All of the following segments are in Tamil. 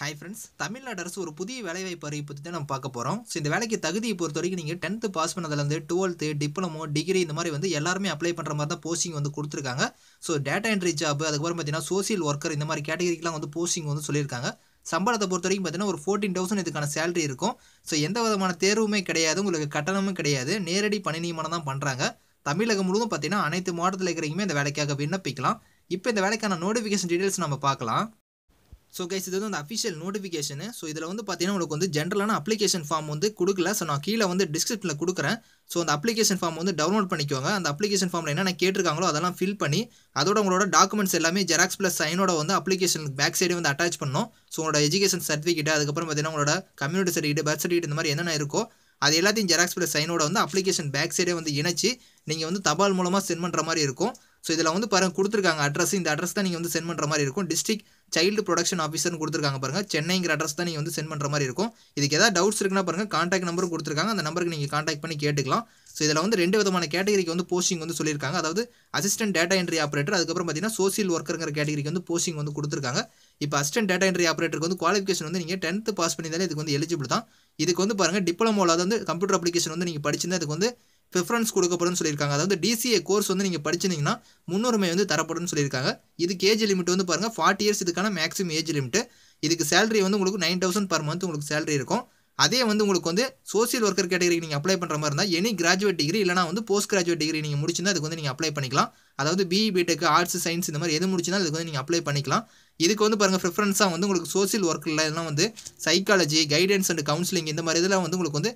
ஹாய் ஃப்ரெண்ட்ஸ் தமிழ்நாடு அரசு ஒரு புதிய வேலைவாய்ப்பு அறிவிப்பு பற்றி தான் நம்ம பார்க்க போகிறோம் ஸோ இந்த வேலைக்கு தகுதியை பொறுத்த வரைக்கும் நீங்கள் டென்த்து பாஸ் பண்ணதுலேருந்து டுவெல்த்து டிப்ளமோ டிகிரி இந்த மாதிரி வந்து எல்லாருமே அப்ளை பண்ணுற மாதிரி தான் போஸ்டிங் வந்து கொடுத்துருக்காங்க ஸோ டேட்டா என்ட்ரி ஜாப் அதுக்கப்புறம் பார்த்தீங்கன்னா சோசியல் ஒர்க்கர் இந்த மாதிரி கேட்டகரிக்கெலாம் வந்து போஸ்டிங் வந்து சொல்லியிருக்காங்க சம்பளத்தை பொறுத்த வரைக்கும் பார்த்தீங்கன்னா ஒரு ஃபோர்டீன் தௌசண்ட் இதுக்கான சேலரி இருக்கும் ஸோ எந்த விதமான தேர்வுமே கிடையாது உங்களுக்கு கட்டணமும் கிடையாது நேரடி பணி நியமனம் தான் பண்ணுறாங்க தமிழகம் முழுவதும் பார்த்தீங்கன்னா அனைத்து மாவட்டத்தில் இருக்கிறவங்க இந்த வேலைக்காக விண்ணப்பிக்கலாம் இப்போ இந்த வேலைக்கான நோட்டிஃபிகேஷன் டீட்டெயில்ஸ் நம்ம பார்க்கலாம் ஸோ கைஸ் இது வந்து அஃபிஷியல் நோட்டிஃபிகேஷனு ஸோ இதில் வந்து பார்த்தீங்கன்னா உங்களுக்கு வந்து ஜென்ரலான அப்ளிகேஷன் ஃபார்ம் வந்து கொடுக்கல ஸோ நான் கீழே வந்து டிஸ்கிரிப்ஷனில் கொடுக்குறேன் ஸோ அந்த அப்ளிகேஷன் ஃபார்ம் வந்து டவுன்லோட் பண்ணிக்கோங்க அந்த அப்ளிகேஷன் ஃபார்மில் என்னென்ன கேட்டிருக்காங்களோ அதெல்லாம் ஃபில் பண்ணி அதோட உங்களோட டாக்குமெண்ட்ஸ் எல்லாமே ஜெராக்ஸ் ப்ளஸ் சைனோட வந்து அப்ளிகேஷன் பேக் சைடு வந்து அட்டாச் பண்ணோம் ஸோ உங்களோட எஜுகேஷன் சர்டிஃபிகேட் அதுக்கப்புறம் பார்த்தீங்கன்னா உங்களோட கம்யூனிட்டி சர்டிஃபிகேட் பர்த் சர்டிஃபிகேட் இந்த மாதிரி என்னென்ன இருக்கோ அது எல்லாத்தையும் ஜெராக்ஸ் ப்ளஸ் சைனோட வந்து அப்ளிகேஷன் பேக் சைடே வந்து இணைச்சி நீங்கள் வந்து தபால் மூலமாக சென்ட் பண்ணுற மாதிரி இருக்கும் ஸோ இதில் வந்து பாருங்கள் கொடுத்துருக்காங்க அட்ரஸ் இந்த அட்ரஸ் தான் நீங்கள் வந்து சென்ட் பண்ணுற மாதிரி இருக்கும் டிஸ்ட்ரிக்ட் சைல்டு ப்ரொடக்ஷன் ஆஃபீஸர்னு கொடுத்துருக்காங்க பாருங்கள் சென்னைங்கிற அட்ரஸ் தான் நீங்கள் வந்து சென்ட் பண்ணுற மாதிரி இருக்கும் இதுக்கு ஏதாவது டவுட்ஸ் இருக்குன்னா பாருங்கள் காண்டாக்ட் நம்பரும் கொடுத்துருக்காங்க அந்த நம்பருக்கு நீங்கள் காண்டாக்ட் பண்ணி கேட்டுக்கலாம் ஸோ இதில் வந்து ரெண்டு விதமான கேட்டகரிக்கு வந்து போஸ்டிங் வந்து சொல்லியிருக்காங்க அதாவது அசிஸ்டன்ட் டேட்டா என்ட்ரி ஆப்ரேட்டர் அதுக்கப்புறம் பார்த்தீங்கன்னா சோசியல் ஒர்க்கருங்கிற கேட்டகரிக்கு வந்து போஸ்டிங் வந்து கொடுத்துருக்காங்க இப்போ அசிஸ்டன்ட் டேட்டா என்ட்ரி ஆப்ரேட்டருக்கு வந்து குவாலிஃபிகேஷன் வந்து நீங்கள் டென்த்து பாஸ் பண்ணியிருந்தாலே இதுக்கு வந்து எலிஜிபிள் தான் இதுக்கு வந்து பாருங்கள் டிப்ளமோவில் வந்து கம்ப்யூட்டர் அப்ளிகேஷன் வந்து நீங்கள் படிச்சிருந்தால் இதுக்கு வந்து ப்ரிஃபரன்ஸ் கொடுக்கப்படும்னு சொல்லியிருக்காங்க அதாவது டிசிஏ கோர்ஸ் வந்து நீங்கள் படிச்சிங்கன்னா முன்னுரிமை வந்து தரப்படும் சொல்லியிருக்காங்க இதுக்கு ஏஜ் லிமிட் வந்து பாருங்கள் ஃபார்ட்டி இயர்ஸ் இதுக்கான மேக்ஸிமம் ஏஜ் லிமிட் இதுக்கு சேலரி வந்து உங்களுக்கு நைன் தௌசண்ட் பர் மந்த் உங்களுக்கு சேலரி இருக்கும் அதே வந்து உங்களுக்கு வந்து சோசியல் ஒர்க்கர் கேட்டகரிக்கு நீங்கள் அப்ளை பண்ணுற மாதிரி இருந்தால் எனி கிராஜுவேட் டிகிரி இல்லைனா வந்து போஸ்ட் கிராஜுவேட் டிகிரி நீங்கள் முடிச்சிருந்தால் அதுக்கு வந்து நீங்கள் அப்ளை பண்ணிக்கலாம் அதாவது பிஇ பிடெக் ஆர்ட்ஸ் சயின்ஸ் இந்த மாதிரி எது முடிச்சுனா அதுக்கு வந்து நீங்கள் அப்ளை பண்ணிக்கலாம் இதுக்கு வந்து பாருங்கள் ப்ரிஃபரன்ஸாக வந்து உங்களுக்கு சோசியல் ஒர்க்கில் எல்லாம் வந்து சைக்காலஜி கைடன்ஸ் அண்ட் கவுன்சிலிங் இந்த மாதிரி இதெல்லாம் வந்து உங்களுக்கு வந்து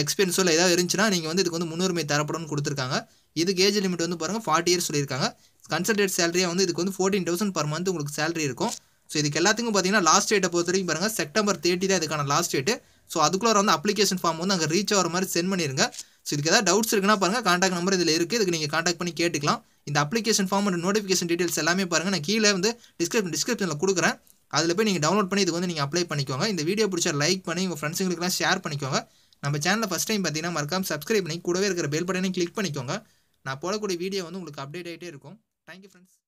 எக்ஸ்பீரியன்ஸோ இல்லை ஏதாவது இருந்துச்சுன்னா நீங்கள் வந்து இதுக்கு வந்து முன்னுரிமை தரப்படும்னு கொடுத்துருக்காங்க இதுக்கு ஏஜ் லிமிட் வந்து பாருங்கள் ஃபார்ட்டி இயர்ஸ் சொல்லியிருக்காங்க கன்சல்டேட் சேலரியாக வந்து இதுக்கு வந்து ஃபோர்டீன் தௌசண்ட் பர் மந்த் உங்களுக்கு சேலரி இருக்கும் ஸோ இதுக்கு எல்லாத்துக்கும் பார்த்தீங்கன்னா லாஸ்ட் டேட்டை பொறுத்த வரைக்கும் பாருங்கள் செப்டம்பர் தேர்ட்டி தான் இதுக்கான லாஸ்ட் டேட்டு ஸோ அதுக்குள்ளே வந்து அப்ளிகேஷன் ஃபார்ம் வந்து அங்கே ரீச் ஆகிற மாதிரி சென்ட் பண்ணிடுங்க ஸோ இதுக்கு ஏதாவது டவுட்ஸ் இருக்குன்னா பாருங்கள் காண்டாக்ட் நம்பர் இதில் இருக்குது இதுக்கு நீங்கள் காண்டாக்ட் பண்ணி கேட்டுக்கலாம் இந்த application form and notification details எல்லாமே பாருங்கள் நான் கீழே வந்து டிஸ்கிரிப்ஷன் டிஸ்கிரிப்ஷனில் கொடுக்குறேன் அதில் போய் நீங்கள் டவுன்லோட் பண்ணி இதுக்கு வந்து நீங்கள் அப்ளை பண்ணிக்கோங்க இந்த வீடியோ பிடிச்சா லைக் பண்ணி உங்கள் ஃப்ரெண்ட்ஸுங்களுக்குலாம் ஷேர் பண்ணிக்கோங்க நம்ம சேனலில் ஃபஸ்ட் டைம் பார்த்தீங்கன்னா மறக்காம சப்ஸ்கிரைப் பண்ணி கூடவே இருக்கிற பெல் பட்டனையும் கிளிக் பண்ணிக்கோங்க நான் போடக்கூடிய வீடியோ வந்து உங்களுக்கு அப்டேட் ஆகிட்டே இருக்கும் தேங்க்யூ ஃப்ரெண்ட்ஸ்